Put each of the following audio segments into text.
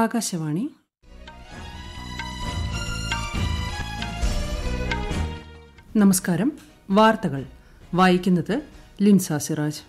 ആകാശവാണി നമസ്കാരം വാർത്തകൾ വായിക്കുന്നത് ലിൻസ സിറാജ്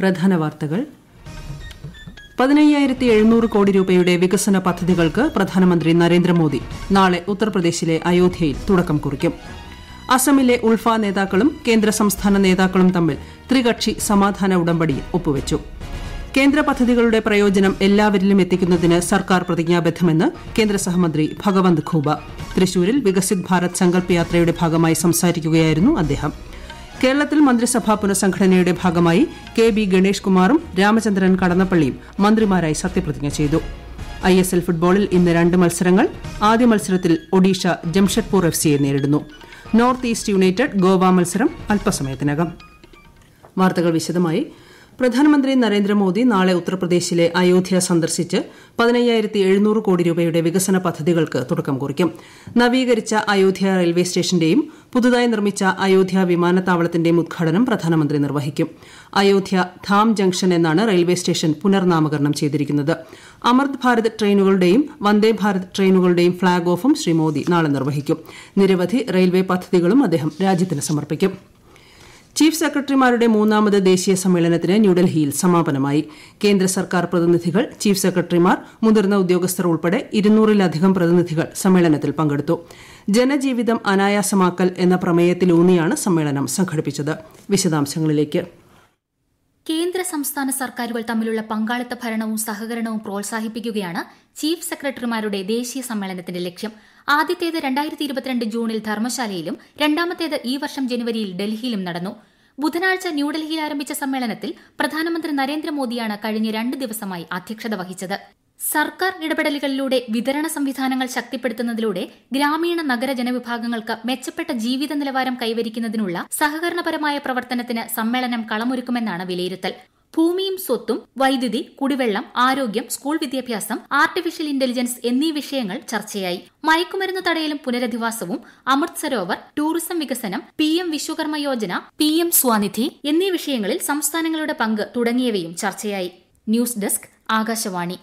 പ്രധാന വാർത്തകൾ പതിനയ്യായിരത്തി എഴുന്നൂറ് കോടി രൂപയുടെ വികസന പദ്ധതികൾക്ക് പ്രധാനമന്ത്രി നരേന്ദ്രമോദി നാളെ ഉത്തർപ്രദേശിലെ അയോധ്യയിൽ തുടക്കം കുറിക്കും അസമിലെ ഉൾഫ നേതാക്കളും കേന്ദ്ര സംസ്ഥാന നേതാക്കളും തമ്മിൽ ത്രികക്ഷി സമാധാന ഉടമ്പടിയിൽ ഒപ്പുവച്ചു കേന്ദ്ര പദ്ധതികളുടെ പ്രയോജനം എല്ലാവരിലും എത്തിക്കുന്നതിന് സർക്കാർ പ്രതിജ്ഞാബദ്ധമെന്ന് കേന്ദ്ര സഹമന്ത്രി ഭഗവന്ത് ഖൂബ തൃശൂരിൽ വികസിത് ഭാരത് സങ്കല്പ് യാത്രയുടെ ഭാഗമായി സംസാരിക്കുകയായിരുന്നു അദ്ദേഹം കേരളത്തിൽ മന്ത്രിസഭാ പുനഃസംഘടനയുടെ ഭാഗമായി കെ ബി ഗണേഷ് കുമാറും രാമചന്ദ്രൻ കടന്നപ്പള്ളിയും മന്ത്രിമാരായി സത്യപ്രതിജ്ഞ ചെയ്തു ഐ എസ് എൽ ഫുട്ബോളിൽ ഇന്ന് രണ്ട് മത്സരങ്ങൾ ആദ്യ മത്സരത്തിൽ ഒഡീഷ ജംഷഡ്പൂർ എഫ് സിയെ നേരിടുന്നു നോർത്ത് ഈസ്റ്റ് യുണൈറ്റഡ് ഗോവ മത്സരം അല്പസമയത്തിനകം വാർത്തകൾ വിശദമായി പ്രധാനമന്ത്രി നരേന്ദ്രമോദി നാളെ ഉത്തർപ്രദേശിലെ അയോധ്യ സന്ദർശിച്ച് പതിനയ്യായിരത്തി എഴുന്നൂറ് കോടി രൂപയുടെ വികസന പദ്ധതികൾക്ക് തുടക്കം കുറിക്കും നവീകരിച്ച അയോധ്യ റെയിൽവേ സ്റ്റേഷന്റെയും പുതുതായി നിർമ്മിച്ച അയോധ്യ വിമാനത്താവളത്തിന്റെയും ഉദ്ഘാടനം പ്രധാനമന്ത്രി നിർവഹിക്കും അയോധ്യ ധാം ജംഗ്ഷൻ എന്നാണ് റെയിൽവേ സ്റ്റേഷൻ പുനർനാമകരണം ചെയ്തിരിക്കുന്നത് അമൃത് ഭാരത് ട്രെയിനുകളുടെയും വന്ദേ ഭാരത് ട്രെയിനുകളുടെയും ഫ്ളാഗ് ഓഫും ശ്രീ മോദി നാളെ നിർവഹിക്കും നിരവധി റെയിൽവേ പദ്ധതികളും അദ്ദേഹം രാജ്യത്തിന് സമർപ്പിക്കും ചീഫ് സെക്രട്ടറിമാരുടെ മൂന്നാമത് ദേശീയ സമ്മേളനത്തിന് ന്യൂഡൽഹിയിൽ സമാപനമായി കേന്ദ്ര സർക്കാർ പ്രതിനിധികൾ ചീഫ് സെക്രട്ടറിമാർ മുതിർന്ന ഉദ്യോഗസ്ഥർ ഉൾപ്പെടെ ഇരുന്നൂറിലധികം പ്രതിനിധികൾ സമ്മേളനത്തിൽ പങ്കെടുത്തു ജനജീവിതം അനായാസമാക്കൽ എന്ന പ്രമേയത്തിലൂന്നിയാണ് സമ്മേളനം സംഘടിപ്പിച്ചത് വിശദാംശങ്ങളിലേക്ക് കേന്ദ്ര സംസ്ഥാന സർക്കാരുകൾ തമ്മിലുള്ള പങ്കാളിത്ത ഭരണവും സഹകരണവും പ്രോത്സാഹിപ്പിക്കുകയാണ് ചീഫ് സെക്രട്ടറിമാരുടെ ദേശീയ സമ്മേളനത്തിന്റെ ലക്ഷ്യം ആദ്യത്തേത് രണ്ടായിരത്തി ഇരുപത്തിരണ്ട് ജൂണിൽ ധർമ്മശാലയിലും രണ്ടാമത്തേത് ഈ വർഷം ജനുവരിയിൽ ഡൽഹിയിലും നടന്നു ബുധനാഴ്ച ന്യൂഡൽഹിയിൽ ആരംഭിച്ച സമ്മേളനത്തിൽ പ്രധാനമന്ത്രി നരേന്ദ്രമോദിയാണ് കഴിഞ്ഞ രണ്ട് ദിവസമായി അധ്യക്ഷത വഹിച്ചത് സർക്കാർ ഇടപെടലുകളിലൂടെ വിതരണ സംവിധാനങ്ങൾ ശക്തിപ്പെടുത്തുന്നതിലൂടെ ഗ്രാമീണ നഗര ജനവിഭാഗങ്ങൾക്ക് മെച്ചപ്പെട്ട ജീവിത നിലവാരം കൈവരിക്കുന്നതിനുള്ള സഹകരണപരമായ പ്രവർത്തനത്തിന് സമ്മേളനം കളമൊരുക്കുമെന്നാണ് വിലയിരുത്തൽ ഭൂമിയും സ്വത്തും വൈദ്യുതി കുടിവെള്ളം ആരോഗ്യം സ്കൂൾ വിദ്യാഭ്യാസം ആർട്ടിഫിഷ്യൽ ഇന്റലിജൻസ് എന്നീ വിഷയങ്ങൾ ചർച്ചയായി മയക്കുമരുന്ന് തടയലും പുനരധിവാസവും അമൃത് സരോവർ ടൂറിസം വികസനം P M Vishwakarma Yojana P M Svanidhi എന്നീ വിഷയങ്ങളിൽ സംസ്ഥാനങ്ങളുടെ പങ്ക് തുടങ്ങിയവയും ചർച്ചയായി ന്യൂസ് ഡെസ്ക് ആകാശവാണി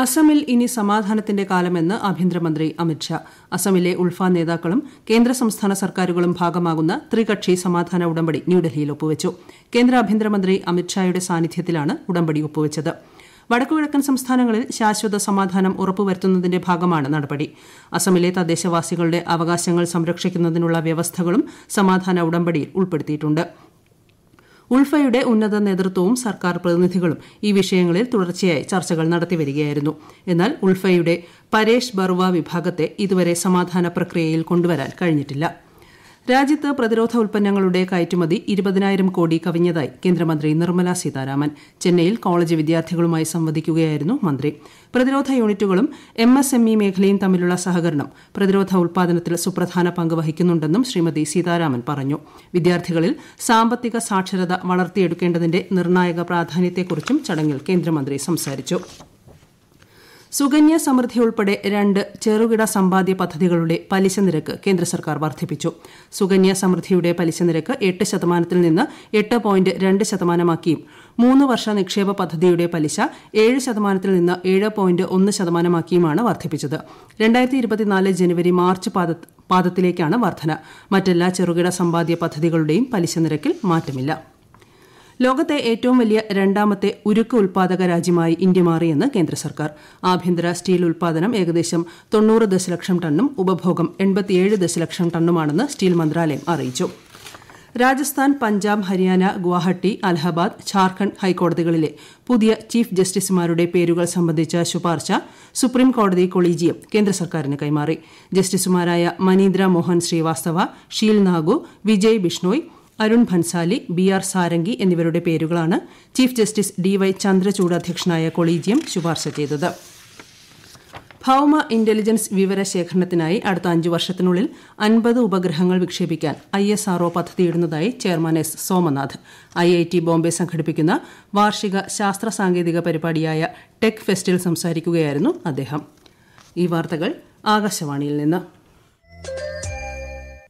അസമിൽ ഇനി സമാധാനത്തിന്റെ കാലമെന്ന് ആഭ്യന്തരമന്ത്രി അമിത്ഷാ അസമിലെ ഉൾഫാ നേതാക്കളും കേന്ദ്ര സംസ്ഥാന സർക്കാരുകളും ഭാഗമാകുന്ന ത്രികക്ഷി സമാധാന ഉടമ്പടി ന്യൂഡൽഹിയിൽ ഒപ്പുവച്ചു കേന്ദ്ര ആഭ്യന്തരമന്ത്രി അമിത്ഷായുടെ സാന്നിധ്യത്തിലാണ് ഉടമ്പടി ഒപ്പുവച്ചത് വടക്കുകിഴക്കൻ സംസ്ഥാനങ്ങളിൽ ശാശ്വത സമാധാനം ഉറപ്പുവരുത്തുന്നതിന്റെ ഭാഗമാണ് നടപടി അസമിലെ തദ്ദേശവാസികളുടെ അവകാശങ്ങൾ സംരക്ഷിക്കുന്നതിനുള്ള വ്യവസ്ഥകളും സമാധാന ഉടമ്പടിയിൽ ഉൾപ്പെടുത്തിയിട്ടുണ്ട് ഉൾഫയുടെ ഉന്നത നേതൃത്വവും സർക്കാർ പ്രതിനിധികളും ഈ വിഷയങ്ങളിൽ തുടർച്ചയായി ചർച്ചകൾ നടത്തിവരികയായിരുന്നു എന്നാൽ ഉൾഫയുടെ പരേഷ് ബറുവ വിഭാഗത്തെ ഇതുവരെ സമാധാന പ്രക്രിയയിൽ കൊണ്ടുവരാൻ കഴിഞ്ഞിട്ടില്ല രാജ്യത്ത് പ്രതിരോധ ഉൽപ്പന്നങ്ങളുടെ കയറ്റുമതി ഇരുപതിനായിരം കോടി കവിഞ്ഞതായി കേന്ദ്രമന്ത്രി നിർമ്മല സീതാരാമൻ ചെന്നൈയിൽ കോളേജ് വിദ്യാർത്ഥികളുമായി സംവദിക്കുകയായിരുന്നു മന്ത്രി പ്രതിരോധ യൂണിറ്റുകളും എം എസ് എം ഇ മേഖലയും തമ്മിലുള്ള സഹകരണം പ്രതിരോധ ഉൽപ്പാദനത്തിൽ സുപ്രധാന പങ്ക് വഹിക്കുന്നുണ്ടെന്നും ശ്രീമതി സീതാരാമൻ പറഞ്ഞു വിദ്യാർത്ഥികളിൽ സാമ്പത്തിക സാക്ഷരത വളർത്തിയെടുക്കേണ്ടതിന്റെ നിർണായക പ്രാധാന്യത്തെക്കുറിച്ചും ചടങ്ങിൽ കേന്ദ്രമന്ത്രി സംസാരിച്ചു സുകന്യ സമൃദ്ധി ഉൾപ്പെടെ രണ്ട് ചെറുകിട സമ്പാദ്യ പദ്ധതികളുടെ പലിശ നിരക്ക് കേന്ദ്ര സർക്കാർ വർദ്ധിപ്പിച്ചു സുകന്യ സമൃദ്ധിയുടെ പലിശ നിരക്ക് എട്ട് ശതമാനത്തിൽ നിന്ന് എട്ട് പോയിന്റ് രണ്ട് ശതമാനമാക്കിയും മൂന്ന് വർഷ നിക്ഷേപ പദ്ധതിയുടെ പലിശ ഏഴ് ശതമാനത്തിൽ നിന്ന് ഏഴ് പോയിന്റ് ഒന്ന് ശതമാനമാക്കിയുമാണ് വർദ്ധിപ്പിച്ചത് രണ്ടായിരത്തി ഇരുപത്തിനാല് ജനുവരി മാർച്ച് പാദത്തിലേക്കാണ് വർധന മറ്റെല്ലാ ചെറുകിട സമ്പാദ്യ പദ്ധതികളുടെയും പലിശ നിരക്കിൽ മാറ്റമില്ല ലോകത്തെ ഏറ്റവും വലിയ രണ്ടാമത്തെ ഉരുക്ക് ഉൽപാദക രാജ്യമായി ഇന്ത്യ മാറിയെന്ന് കേന്ദ്ര സർക്കാർ ആഭ്യന്തര സ്റ്റീൽ ഉൽപാദനം ഏകദേശം തൊണ്ണൂറ് ദശലക്ഷം ടണ്ണും ഉപഭോഗം എൺപത്തിയേഴ് ദശലക്ഷം ടണ്ണുമാണെന്ന് സ്റ്റീൽ മന്ത്രാലയം അറിയിച്ചു രാജസ്ഥാൻ പഞ്ചാബ് ഹരിയാന ഗുവാഹട്ടി അലഹബാദ് ഝാർഖണ്ഡ് ഹൈക്കോടതികളിലെ പുതിയ ചീഫ് ജസ്റ്റിസുമാരുടെ പേരുകൾ സംബന്ധിച്ച ശുപാർശ സുപ്രീം കോടതി കൊളീജിയം കേന്ദ്ര സർക്കാരിന് കൈമാറി ജസ്റ്റിസുമാരായ മനീന്ദ്ര മോഹൻ ശ്രീവാസ്തവ ഷീൽ നാഗു വിജയ് ബിഷ്ണോയ് അരുൺ ഭൻസാലി ബി ആർ സാരംഗി എന്നിവരുടെ പേരുകളാണ് chief justice D Y Chandrachud അധ്യക്ഷനായ കൊളീജിയം ശുപാർശ ചെയ്തത് ഭൌമ ഇന്റലിജൻസ് വിവര ശേഖരണത്തിനായി അടുത്ത അഞ്ചു വർഷത്തിനുള്ളിൽ അൻപത് ഉപഗ്രഹങ്ങൾ വിക്ഷേപിക്കാൻ ഐ എസ് ആർഒ പദ്ധതിയിടുന്നതായി chairman S Somanath I I T Bombay സംഘടിപ്പിക്കുന്ന വാർഷിക ശാസ്ത്ര സാങ്കേതിക പരിപാടിയായ ടെക് ഫെസ്റ്റിൽ സംസാരിക്കുകയായിരുന്നു അദ്ദേഹം ഈ വാർത്തകൾ ആകാശവാണിയിൽ നിന്ന്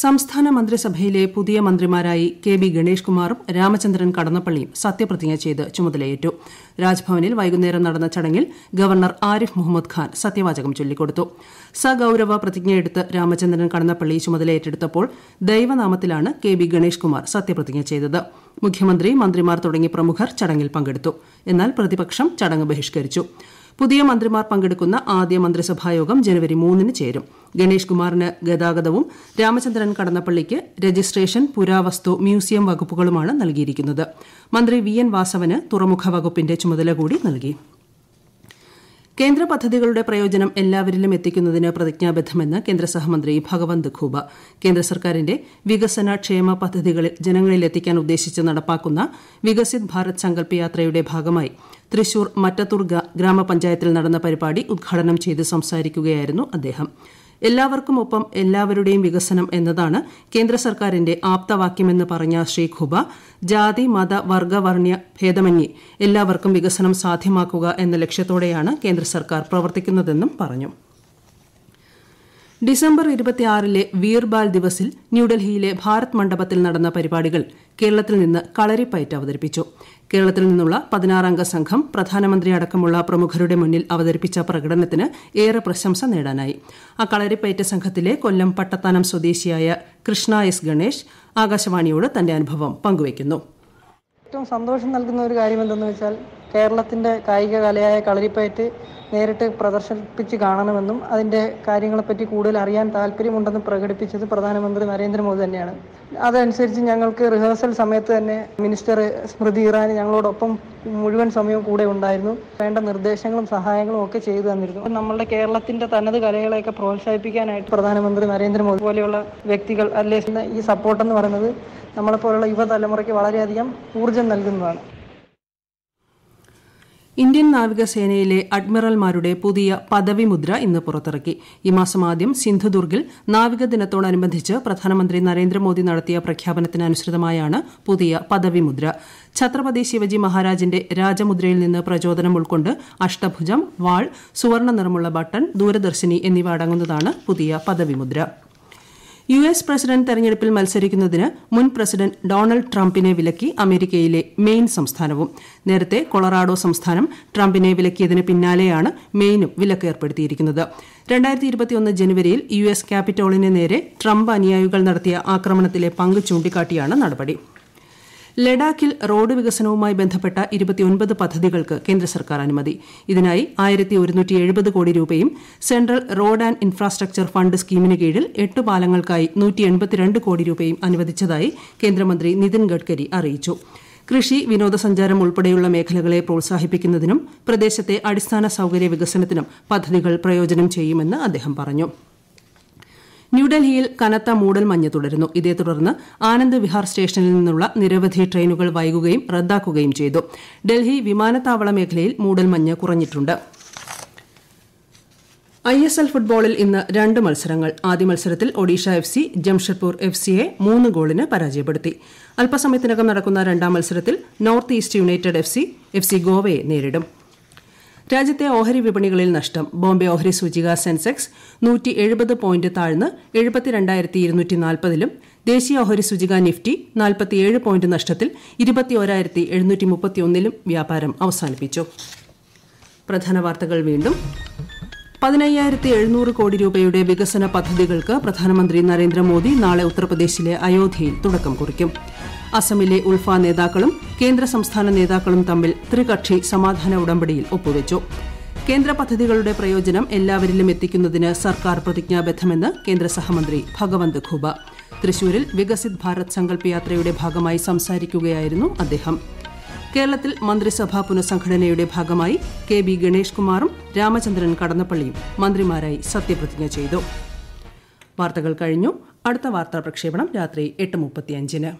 സംസ്ഥാന മന്ത്രിസഭയിലെ പുതിയ മന്ത്രിമാരായി കെ ബി ഗണേഷ് കുമാറും രാമചന്ദ്രൻ കടന്നപ്പള്ളിയും സത്യപ്രതിജ്ഞ ചെയ്ത് ചുമതലയേറ്റു രാജ്ഭവനിൽ വൈകുന്നേരം നടന്ന ചടങ്ങിൽ ഗവർണർ ആരിഫ് മുഹമ്മദ് ഖാൻ സത്യവാചകം ചൊല്ലിക്കൊടുത്തു സഗൌരവ പ്രതിജ്ഞയെടുത്ത് രാമചന്ദ്രൻ കടന്നപ്പള്ളി ചുമതലയേറ്റെടുത്തപ്പോൾ ദൈവനാമത്തിലാണ് കെ ബി ഗണേഷ് കുമാർ സത്യപ്രതിജ്ഞ ചെയ്തത് മുഖ്യമന്ത്രി മന്ത്രിമാർ തുടങ്ങി പ്രമുഖർ ചടങ്ങിൽ പങ്കെടുത്തു എന്നാൽ പ്രതിപക്ഷം ചടങ്ങ് ബഹിഷ്കരിച്ചു പുതിയ മന്ത്രിമാർ പങ്കെടുക്കുന്ന ആദ്യ മന്ത്രിസഭായോഗം ജനുവരി മൂന്നിന് ചേരും ഗണേഷ് കുമാറിന് ഗതാഗതവും രാമചന്ദ്രൻ കടന്നപ്പള്ളിക്ക് രജിസ്ട്രേഷൻ പുരാവസ്തു മ്യൂസിയം വകുപ്പുകളുമാണ് നൽകിയിരിക്കുന്നത് മന്ത്രി വി എൻ വാസവന് തുറമുഖ വകുപ്പിന്റെ ചുമതല കൂടി നൽകി കേന്ദ്ര പദ്ധതികളുടെ പ്രയോജനം എല്ലാവരിലും എത്തിക്കുന്നതിന് പ്രതിജ്ഞാബദ്ധമെന്ന് കേന്ദ്ര സഹമന്ത്രി ഭഗവന്ത് ഖൂബ കേന്ദ്ര സർക്കാരിന്റെ വികസന ക്ഷേമ പദ്ധതികൾ ജനങ്ങളിലെത്തിക്കാൻ ഉദ്ദേശിച്ച് നടപ്പാക്കുന്ന വികസിത് ഭാരത് സങ്കല്പ യാത്രയുടെ ഭാഗമായി തൃശൂർ മറ്റത്തുർഗ ഗ്രാമപഞ്ചായത്തിൽ നടന്ന പരിപാടി ഉദ്ഘാടനം ചെയ്ത് സംസാരിക്കുകയായിരുന്നു അദ്ദേഹം എല്ലാവർക്കും ഒപ്പം എല്ലാവരുടെയും വികസനം എന്നതാണ് കേന്ദ്ര സർക്കാരിന്റെ ആപ്തവാക്യമെന്ന് പറഞ്ഞ ശ്രീ ഖുബ ജാതി മത വർഗ്ഗ വർണ്ണ്യ ഭേദമന്യേ എല്ലാവർക്കും വികസനം സാധ്യമാക്കുക എന്ന ലക്ഷ്യത്തോടെയാണ് കേന്ദ്ര സർക്കാർ പ്രവർത്തിക്കുന്നതെന്നും പറഞ്ഞു ഡിസംബർ ഇരുപത്തിയാറിലെ വീർബാൽ ദിവസിൽ ന്യൂഡൽഹിയിലെ ഭാരത് മണ്ഡപത്തിൽ നടന്ന പരിപാടികൾ കേരളത്തിൽ നിന്ന് കളരിപ്പയറ്റ് അവതരിപ്പിച്ചു കേരളത്തിൽ നിന്നുള്ള പതിനാറംഗ സംഘം പ്രധാനമന്ത്രി അടക്കമുള്ള പ്രമുഖരുടെ മുന്നിൽ അവതരിപ്പിച്ച പ്രകടനത്തിന് ഏറെ പ്രശംസ നേടാനായി അക്കളരിപ്പയറ്റ സംഘത്തിലെ കൊല്ലം പട്ടത്താനം സ്വദേശിയായ കൃഷ്ണ എസ് ഗണേഷ് ആകാശവാണിയോട് തന്റെ അനുഭവം പങ്കുവയ്ക്കുന്നു ഏറ്റവും സന്തോഷം നൽകുന്ന ഒരു കാര്യം എന്തെന്ന് വെച്ചാൽ കേരളത്തിൻ്റെ കായിക കലയായ കളരിപ്പയറ്റ് നേരിട്ട് പ്രദർശിപ്പിച്ച് കാണണമെന്നും അതിൻ്റെ കാര്യങ്ങളെപ്പറ്റി കൂടുതൽ അറിയാൻ താല്പര്യമുണ്ടെന്നും പ്രകടിപ്പിച്ചത് പ്രധാനമന്ത്രി നരേന്ദ്രമോദി തന്നെയാണ് അതനുസരിച്ച് ഞങ്ങൾക്ക് റിഹേഴ്സൽ സമയത്ത് തന്നെ മിനിസ്റ്റർ സ്മൃതി ഇറാനി ഞങ്ങളോടൊപ്പം മുഴുവൻ സമയവും കൂടെ ഉണ്ടായിരുന്നു വേണ്ട നിർദ്ദേശങ്ങളും സഹായങ്ങളും ഒക്കെ ചെയ്തു തന്നിരുന്നു നമ്മളുടെ കേരളത്തിൻ്റെ തനത് കലകളെയൊക്കെ പ്രോത്സാഹിപ്പിക്കാനായിട്ട് പ്രധാനമന്ത്രി നരേന്ദ്രമോദി പോലെയുള്ള വ്യക്തികൾ അല്ലെങ്കിൽ ഈ സപ്പോർട്ടെന്ന് പറയുന്നത് നമ്മളെപ്പോലുള്ള യുവതലമുറയ്ക്ക് വളരെയധികം ഊർജ്ജം നൽകുന്നതാണ് ഇന്ത്യൻ നാവികസേനയിലെ അഡ്മിറൽമാരുടെ പുതിയ പദവിമുദ്ര ഇന്ന് പുറത്തിറക്കി ഈ മാസം ആദ്യം സിന്ധുദുർഗിൽ നാവിക ദിനത്തോടനുബന്ധിച്ച് പ്രധാനമന്ത്രി നരേന്ദ്രമോദി നടത്തിയ പ്രഖ്യാപനത്തിനനുസൃതമായാണ് പുതിയ പദവിമുദ്ര ഛത്രപതി ശിവജി മഹാരാജിന്റെ രാജമുദ്രയിൽ നിന്ന് പ്രചോദനം ഉൾക്കൊണ്ട് അഷ്ടഭുജം വാൾ സുവർണ നിറമുള്ള ബട്ടൺ ദൂരദർശിനി എന്നിവ അടങ്ങുന്നതാണ് പുതിയ പദവിമുദ്ര യു എസ് പ്രസിഡന്റ് തെരഞ്ഞെടുപ്പിൽ മത്സരിക്കുന്നതിന് മുൻ പ്രസിഡന്റ് ഡൊണാൾഡ് ട്രംപിനെ വിലക്കി അമേരിക്കയിലെ മെയിൻ സംസ്ഥാനവും നേരത്തെ കൊളറാഡോ സംസ്ഥാനം ട്രംപിനെ വിലക്കിയതിന് പിന്നാലെയാണ് മെയിനും വിലക്ക് ഏർപ്പെടുത്തിയിരിക്കുന്നത് ജനുവരിയിൽ യു എസ് ക്യാപിറ്റോളിന് നേരെ ട്രംപ് അനുയായികൾ നടത്തിയ ആക്രമണത്തിലെ പങ്ക് ചൂണ്ടിക്കാട്ടിയാണ് നടപടി ലഡാക്കിൽ റോഡ് വികസനവുമായി ബന്ധപ്പെട്ട പദ്ധതികൾക്ക് കേന്ദ്ര സർക്കാർ അനുമതി ഇതിനായി കോടി രൂപയും central road and infrastructure fund സ്കീമിന് കീഴിൽ എട്ട് പാലങ്ങൾക്കായി കോടി രൂപയും അനുവദിച്ചതായി കേന്ദ്രമന്ത്രി നിതിൻ ഗഡ്കരി അറിയിച്ചു കൃഷി വിനോദസഞ്ചാരം ഉൾപ്പെടെയുള്ള മേഖലകളെ പ്രോത്സാഹിപ്പിക്കുന്നതിനും പ്രദേശത്തെ അടിസ്ഥാന സൌകര്യ വികസനത്തിനും പദ്ധതികൾ പ്രയോജനം ചെയ്യുമെന്ന് അദ്ദേഹം പറഞ്ഞു ന്യൂഡൽഹിയിൽ കനത്ത മൂടൽമഞ്ഞ് തുടരുന്നു ഇതേ തുടർന്ന് ആനന്ദ് വിഹാർ സ്റ്റേഷനിൽ നിന്നുള്ള നിരവധി ട്രെയിനുകൾ വൈകുകയും റദ്ദാക്കുകയും ചെയ്തു ഡൽഹി വിമാനത്താവള മേഖലയിൽ മൂടൽമഞ്ഞ് കുറഞ്ഞിട്ടുണ്ട് ഐ എസ് എൽ ഫുട്ബോളിൽ ഇന്ന് രണ്ട് മത്സരങ്ങൾ ആദ്യ മത്സരത്തിൽ Odisha F C Jamshedpur F സിയെ മൂന്ന് ഗോളിന് പരാജയപ്പെടുത്തി അല്പസമയത്തിനകം നടക്കുന്ന രണ്ടാം മത്സരത്തിൽ north east united F C F C ഗോവയെ നേരിടും രാജ്യത്തെ ഓഹരി വിപണികളിൽ നഷ്ടം ബോംബെ ഓഹരി സൂചിക സെൻസെക്സ് നൂറ്റി എഴുപത് പോയിന്റ് താഴ്ന്ന് എഴുപത്തിരണ്ടായിരത്തി ഇരുന്നൂറ്റി നാൽപ്പതിലും ദേശീയ ഓഹരി സൂചിക നിഫ്റ്റി നാൽപ്പത്തിയേഴ് പോയിന്റ് നഷ്ടത്തിൽ ഇരുപത്തിയോരായിരത്തി എഴുന്നൂറ്റി മുപ്പത്തിയൊന്നിലും വ്യാപാരം അവസാനിപ്പിച്ചു പ്രധാന വാർത്തകൾ വീണ്ടും പതിനയ്യായിരത്തി എഴുന്നൂറ് കോടി രൂപയുടെ വികസന പദ്ധതികൾക്ക് പ്രധാനമന്ത്രി നരേന്ദ്രമോദി നാളെ ഉത്തർപ്രദേശിലെ അയോധ്യയിൽ തുടക്കം കുറിക്കും അസമിലെ ഉൾഫ നേതാക്കളും കേന്ദ്ര സംസ്ഥാന നേതാക്കളും തമ്മിൽ ത്രികക്ഷി സമാധാന ഉടമ്പടിയിൽ ഒപ്പുവച്ചു കേന്ദ്ര പദ്ധതികളുടെ പ്രയോജനം എല്ലാവരിലും എത്തിക്കുന്നതിന് സർക്കാർ പ്രതിജ്ഞാബദ്ധമെന്ന് കേന്ദ്ര സഹമന്ത്രി ഭഗവന്ത് ഖുബ തൃശൂരിൽ വികസിത് ഭാരത് സങ്കല്പയാത്രയുടെ യാത്രയുടെ ഭാഗമായി സംസാരിക്കുകയായിരുന്നു അദ്ദേഹം കേരളത്തിൽ മന്ത്രിസഭാ പുനഃസംഘടനയുടെ ഭാഗമായി കെ ബി ഗണേഷ് കുമാറും രാമചന്ദ്രൻ കടന്നപ്പള്ളിയും മന്ത്രിമാരായി സത്യപ്രതിജ്ഞ ചെയ്തു വാർത്തകൾ കഴിഞ്ഞു അടുത്ത വാർത്താ പ്രക്ഷേപണം രാത്രി എട്ട് മുപ്പത്തിയഞ്ചിന്